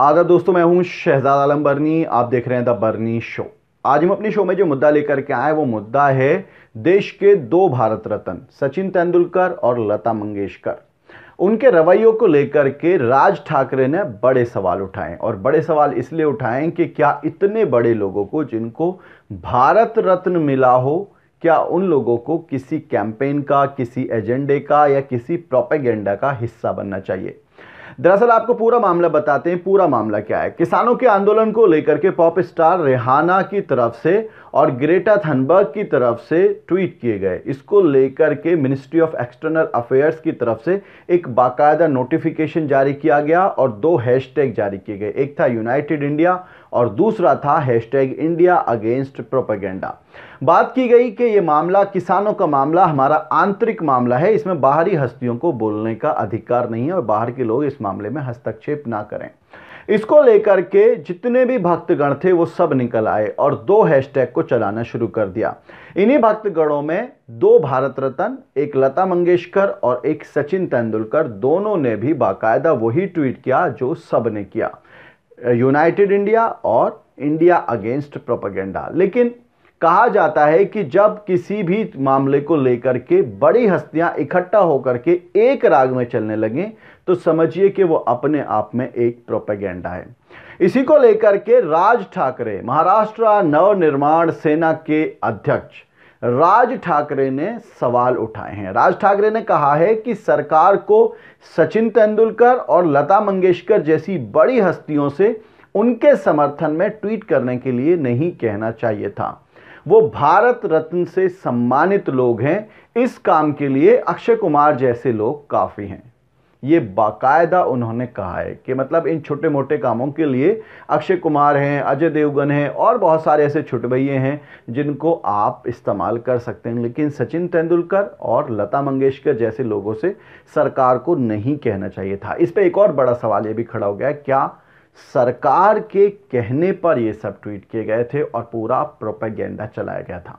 आदाब दोस्तों मैं हूं शहजाद आलम बर्नी आप देख रहे हैं द बर्नी शो आज हम अपने शो में जो मुद्दा लेकर के आए वो मुद्दा है देश के दो भारत रत्न सचिन तेंदुलकर और लता मंगेशकर उनके रवैयों को लेकर के राज ठाकरे ने बड़े सवाल उठाए और बड़े सवाल इसलिए उठाएं कि क्या इतने बड़े लोगों को जिनको भारत रत्न मिला हो क्या उन लोगों को किसी कैंपेन का किसी एजेंडे का या किसी प्रोपेगेंडा का हिस्सा बनना चाहिए दरअसल आपको पूरा मामला बताते हैं पूरा मामला क्या है किसानों के आंदोलन को लेकर के पॉप स्टार रेहाना की तरफ से और ग्रेटा थनबर्ग की तरफ से ट्वीट किए गए इसको लेकर के मिनिस्ट्री ऑफ एक्सटर्नल अफेयर्स की तरफ से एक बाकायदा नोटिफिकेशन जारी किया गया और दो हैशटैग जारी किए गए एक था यूनाइटेड इंडिया और दूसरा था हैशटैग इंडिया अगेंस्ट प्रोपेगेंडा बात की गई कि यह मामला किसानों का मामला हमारा आंतरिक मामला है इसमें बाहरी हस्तियों को बोलने का अधिकार नहीं है और बाहर के लोग इस मामले में हस्तक्षेप ना करें इसको लेकर के जितने भी भक्तगण थे वो सब निकल आए और दो हैशटैग को चलाना शुरू कर दिया इन्हीं भक्तगणों में दो भारत रत्न एक लता मंगेशकर और एक सचिन तेंदुलकर दोनों ने भी बाकायदा वही ट्वीट किया जो सब ने किया यूनाइटेड इंडिया और इंडिया अगेंस्ट प्रोपागेंडा लेकिन कहा जाता है कि जब किसी भी मामले को लेकर के बड़ी हस्तियां इकट्ठा होकर के एक राग में चलने लगें तो समझिए कि वो अपने आप में एक प्रोपेगेंडा है इसी को लेकर के राज ठाकरे महाराष्ट्र नवनिर्माण सेना के अध्यक्ष राज ठाकरे ने सवाल उठाए हैं राज ठाकरे ने कहा है कि सरकार को सचिन तेंदुलकर और लता मंगेशकर जैसी बड़ी हस्तियों से उनके समर्थन में ट्वीट करने के लिए नहीं कहना चाहिए था वो भारत रत्न से सम्मानित लोग हैं इस काम के लिए अक्षय कुमार जैसे लोग काफ़ी हैं ये बाकायदा उन्होंने कहा है कि मतलब इन छोटे मोटे कामों के लिए अक्षय कुमार हैं अजय देवगन हैं और बहुत सारे ऐसे छोटे भैये हैं जिनको आप इस्तेमाल कर सकते हैं लेकिन सचिन तेंदुलकर और लता मंगेशकर जैसे लोगों से सरकार को नहीं कहना चाहिए था इस पर एक और बड़ा सवाल ये भी खड़ा हो गया क्या सरकार के कहने पर ये सब ट्वीट किए गए थे और पूरा प्रोपेगेंडा चलाया गया था